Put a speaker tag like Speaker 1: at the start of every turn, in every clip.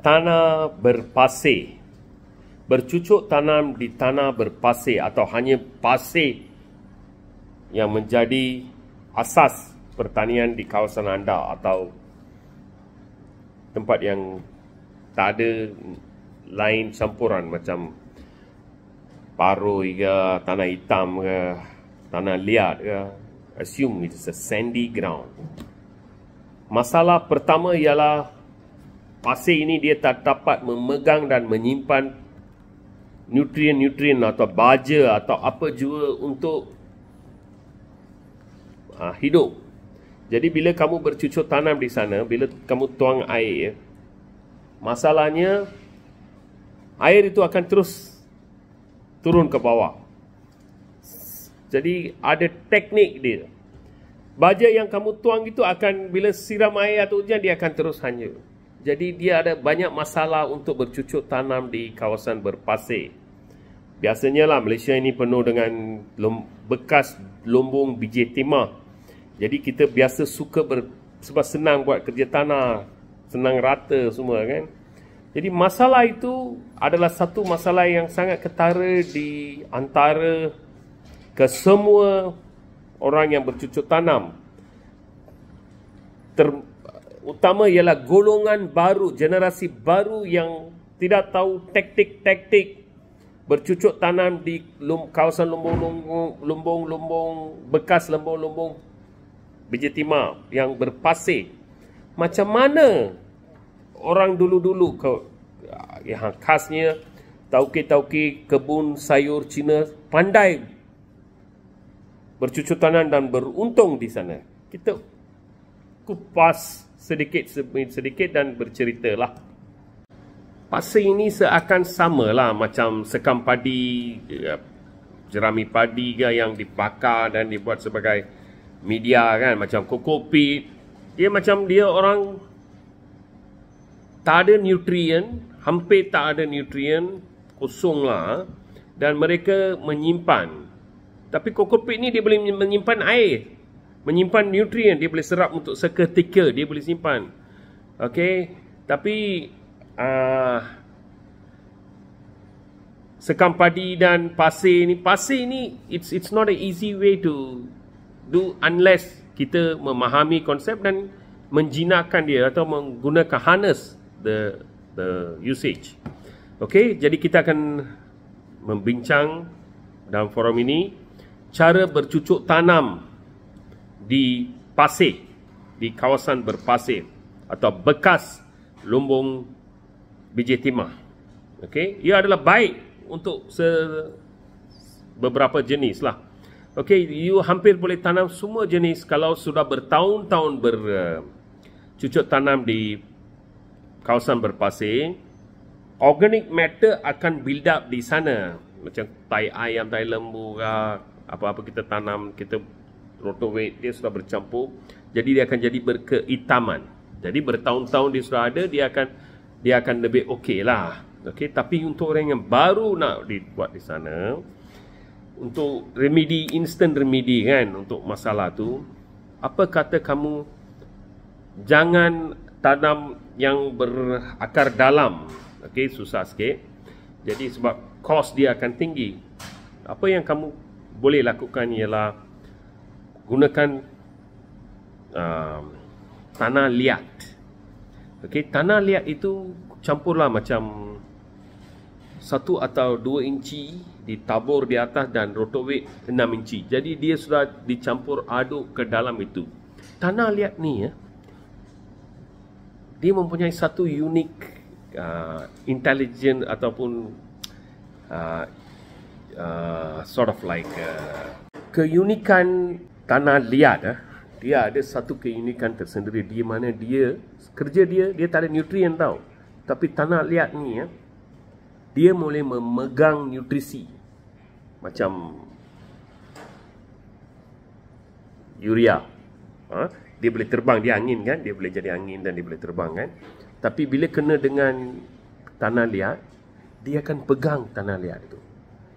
Speaker 1: tanah berpasir. Bercucuk tanam di tanah berpasir atau hanya pasir yang menjadi asas pertanian di kawasan anda atau tempat yang tak ada lain campuran macam paru, ke, tanah hitam ke, tanah liat ke. Assume it's a sandy ground. Masalah pertama ialah Pasir ini dia tak dapat memegang dan menyimpan nutrien-nutrien atau baja atau apa juga untuk uh, hidup. Jadi bila kamu bercucuk tanam di sana, bila kamu tuang air, ya, masalahnya air itu akan terus turun ke bawah. Jadi ada teknik dia. Baja yang kamu tuang itu akan bila siram air atau hujan dia akan terus hanyut. Jadi dia ada banyak masalah untuk bercucuk tanam di kawasan berpasir. Biasanya lah Malaysia ini penuh dengan bekas lombong biji timah. Jadi kita biasa suka ber, sebab senang buat kerja tanah, senang rata semua kan. Jadi masalah itu adalah satu masalah yang sangat ketara di antara kesemua orang yang bercucuk tanam. Ter, utama ialah golongan baru, generasi baru yang tidak tahu taktik-taktik bercucuk tanam di kawasan lumbung-lumbung bekas lumbung-lumbung biji timah yang berpasir. Macam mana orang dulu-dulu ke ya, yang khasnya tauke-tauke kebun sayur Cina pandai bercucuk tanam dan beruntung di sana. Kita kupas sedikit sedikit dan berceritalah. lah. Pasir ini seakan sama lah macam sekam padi, jerami padi ke yang dibakar dan dibuat sebagai media kan macam kokopit. Dia macam dia orang tak ada nutrien, hampir tak ada nutrien, kosong lah dan mereka menyimpan. Tapi kokopit ni dia boleh menyimpan air menyimpan nutrien dia boleh serap untuk seketika dia boleh simpan okey tapi uh, sekam padi dan pasir ni pasir ni it's it's not an easy way to do unless kita memahami konsep dan menjinakkan dia atau menggunakan harness the the usage okey jadi kita akan membincang dalam forum ini cara bercucuk tanam di pasir di kawasan berpasir atau bekas lumbung biji timah. Okey, ia adalah baik untuk se beberapa jenis lah. Okey, you hampir boleh tanam semua jenis kalau sudah bertahun-tahun bercucuk uh, tanam di kawasan berpasir, organic matter akan build up di sana macam tai ayam, tai lembu apa-apa kita tanam, kita rotovate dia sudah bercampur jadi dia akan jadi berkeitaman jadi bertahun-tahun dia sudah ada dia akan dia akan lebih okey lah Okey, tapi untuk orang yang baru nak dibuat di sana untuk remedy instant remedy kan untuk masalah tu apa kata kamu jangan tanam yang berakar dalam okey susah sikit jadi sebab kos dia akan tinggi apa yang kamu boleh lakukan ialah gunakan um, tanah liat. Okey, tanah liat itu campurlah macam satu atau dua inci ditabur di atas dan rotowik enam inci. Jadi dia sudah dicampur aduk ke dalam itu. Tanah liat ni ya, dia mempunyai satu unik uh, intelijen ataupun uh, uh, sort of like uh, keunikan tanah liat eh, dia ada satu keunikan tersendiri di mana dia kerja dia dia tak ada nutrien tau tapi tanah liat ni eh, dia mulai memegang nutrisi macam urea ha? dia boleh terbang dia angin kan dia boleh jadi angin dan dia boleh terbang kan tapi bila kena dengan tanah liat dia akan pegang tanah liat itu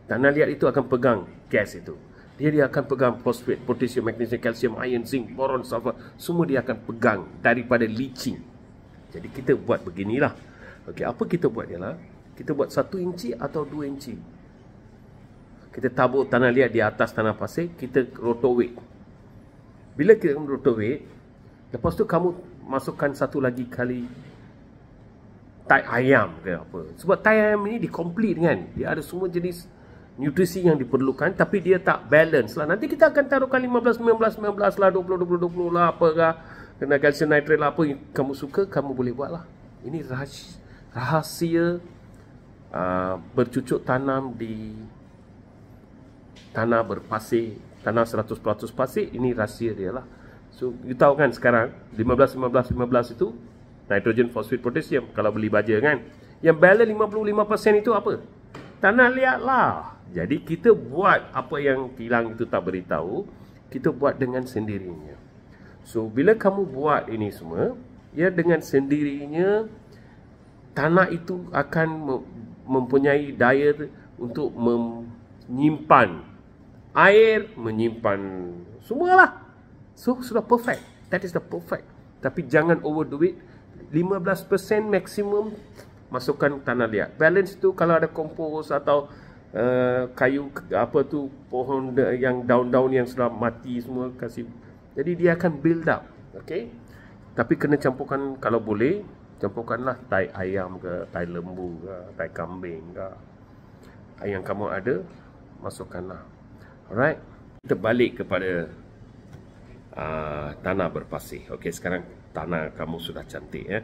Speaker 1: tanah liat itu akan pegang gas itu dia dia akan pegang fosfat, potassium, magnesium, kalsium, iron, zinc, boron, sulfur, semua dia akan pegang daripada leaching. Jadi kita buat beginilah. Okey, apa kita buat ialah kita buat satu inci atau dua inci. Kita tabur tanah liat di atas tanah pasir, kita rotowate. Bila kita rotowate, lepas tu kamu masukkan satu lagi kali tai ayam ke apa. Sebab tai ayam ni dikomplit kan. Dia ada semua jenis nutrisi yang diperlukan tapi dia tak balance lah nanti kita akan taruhkan 15 19 19 lah 20 20 20 lah apa lah kena calcium nitrate lah apa yang kamu suka kamu boleh buat lah ini rahsia, rahsia uh, bercucuk tanam di tanah berpasir tanah 100% pasir ini rahsia dia lah so you tahu kan sekarang 15 15 15 itu nitrogen fosfit potassium kalau beli baja kan yang balance 55% itu apa tanah liat lah jadi kita buat apa yang kilang itu tak beritahu, kita buat dengan sendirinya. So bila kamu buat ini semua, ya dengan sendirinya tanah itu akan mempunyai daya untuk menyimpan air, menyimpan semualah. So sudah perfect. That is the perfect. Tapi jangan overdo it. 15% maksimum masukkan tanah liat. Balance tu kalau ada kompos atau Eh, kayu apa tu pohon yang daun-daun yang sudah mati semua kasih jadi dia akan build up okey tapi kena campurkan kalau boleh campurkanlah tai ayam ke tai lembu ke tai kambing ke yang kamu ada masukkanlah alright kita balik kepada uh, tanah berpasir okey sekarang tanah kamu sudah cantik ya eh?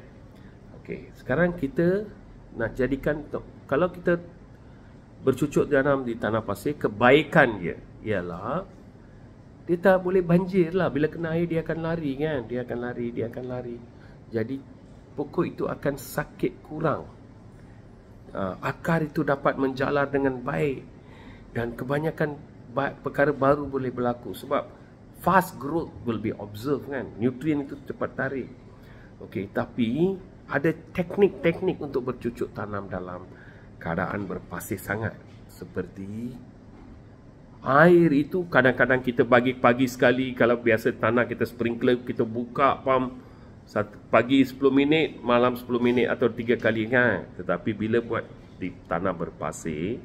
Speaker 1: okey sekarang kita nak jadikan kalau kita bercucuk tanam di tanah pasir kebaikan dia ialah dia tak boleh banjir lah bila kena air dia akan lari kan dia akan lari dia akan lari jadi pokok itu akan sakit kurang ha, akar itu dapat menjalar dengan baik dan kebanyakan perkara baru boleh berlaku sebab fast growth will be observed kan nutrient itu cepat tarik okey tapi ada teknik-teknik untuk bercucuk tanam dalam keadaan berpasir sangat seperti air itu kadang-kadang kita bagi pagi sekali kalau biasa tanah kita sprinkler kita buka pam satu pagi 10 minit malam 10 minit atau tiga kali kan tetapi bila buat di tanah berpasir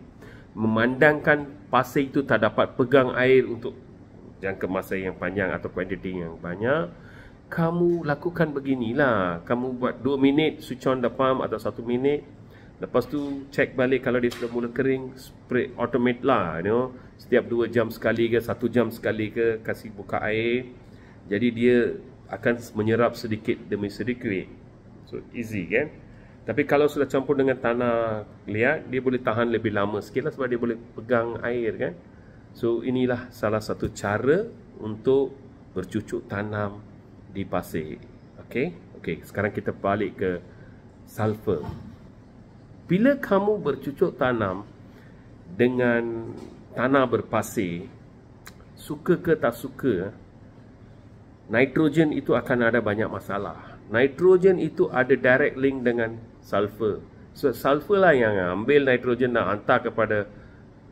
Speaker 1: memandangkan pasir itu tak dapat pegang air untuk jangka masa yang panjang atau kuantiti yang banyak kamu lakukan beginilah kamu buat 2 minit sucon on the pump atau 1 minit Lepas tu check balik kalau dia sudah mula kering spray automate lah you know setiap 2 jam sekali ke 1 jam sekali ke kasih buka air jadi dia akan menyerap sedikit demi sedikit so easy kan tapi kalau sudah campur dengan tanah liat dia boleh tahan lebih lama sikit lah sebab dia boleh pegang air kan so inilah salah satu cara untuk bercucuk tanam di pasir okay okay sekarang kita balik ke sulfur bila kamu bercucuk tanam dengan tanah berpasir, suka ke tak suka, nitrogen itu akan ada banyak masalah. Nitrogen itu ada direct link dengan sulfur. So sulfur lah yang ambil nitrogen dan hantar kepada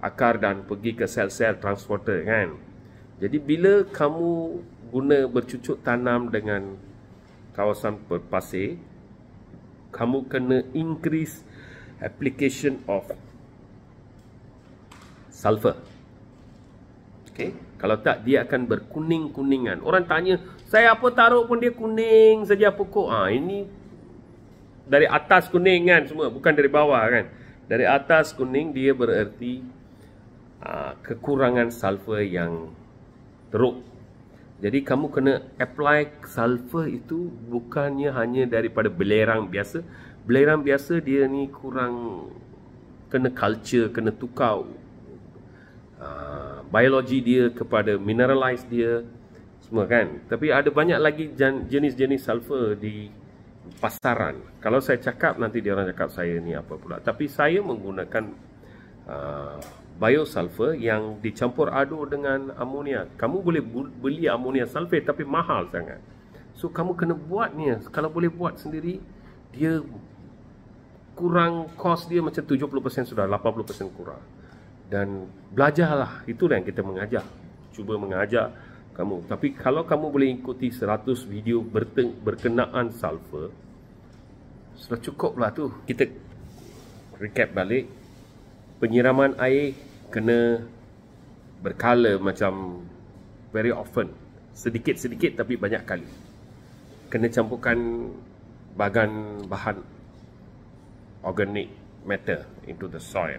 Speaker 1: akar dan pergi ke sel-sel transporter kan. Jadi bila kamu guna bercucuk tanam dengan kawasan berpasir, kamu kena increase application of sulfur. Okay. Kalau tak, dia akan berkuning-kuningan. Orang tanya, saya apa taruh pun dia kuning saja pokok. Ah ha, ini dari atas kuning kan semua. Bukan dari bawah kan. Dari atas kuning, dia bererti ha, kekurangan sulfur yang teruk. Jadi kamu kena apply sulfur itu bukannya hanya daripada belerang biasa belerang biasa dia ni kurang kena culture, kena tukar uh, ah, biologi dia kepada mineralize dia semua kan. Tapi ada banyak lagi jenis-jenis sulfur di pasaran. Kalau saya cakap nanti dia orang cakap saya ni apa pula. Tapi saya menggunakan uh, ah, bio yang dicampur aduk dengan amonia. Kamu boleh beli amonia sulfur tapi mahal sangat. So kamu kena buat ni. Kalau boleh buat sendiri dia kurang kos dia macam 70% sudah 80% kurang dan belajarlah itu yang kita mengajar cuba mengajar kamu tapi kalau kamu boleh ikuti 100 video berkenaan sulfur sudah cukup lah tu kita recap balik penyiraman air kena berkala macam very often sedikit-sedikit tapi banyak kali kena campurkan bahan bahan organic matter into the soil.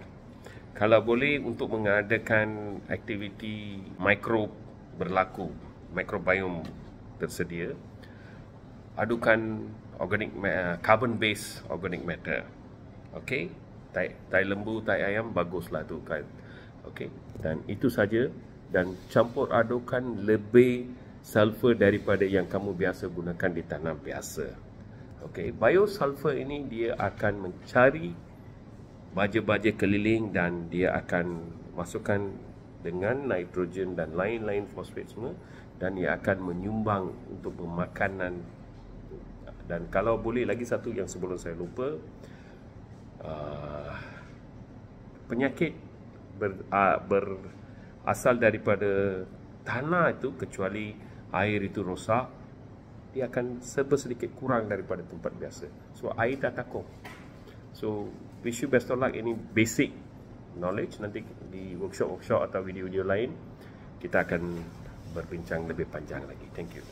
Speaker 1: Kalau boleh untuk mengadakan aktiviti mikro berlaku, microbiome tersedia, adukan organic eh, carbon based organic matter. Okey, tai, tai lembu, tai ayam baguslah tu kan. Okey, dan itu saja dan campur adukan lebih sulfur daripada yang kamu biasa gunakan di tanam biasa. Okey, biosulfur ini dia akan mencari baja-baja keliling dan dia akan masukkan dengan nitrogen dan lain-lain fosfat semua dan dia akan menyumbang untuk pemakanan dan kalau boleh lagi satu yang sebelum saya lupa uh, penyakit ber, uh, ah, ber asal daripada tanah itu kecuali air itu rosak dia akan serba sedikit kurang daripada tempat biasa so air dah takung so wish you best of luck ini basic knowledge nanti di workshop-workshop atau video-video lain kita akan berbincang lebih panjang lagi thank you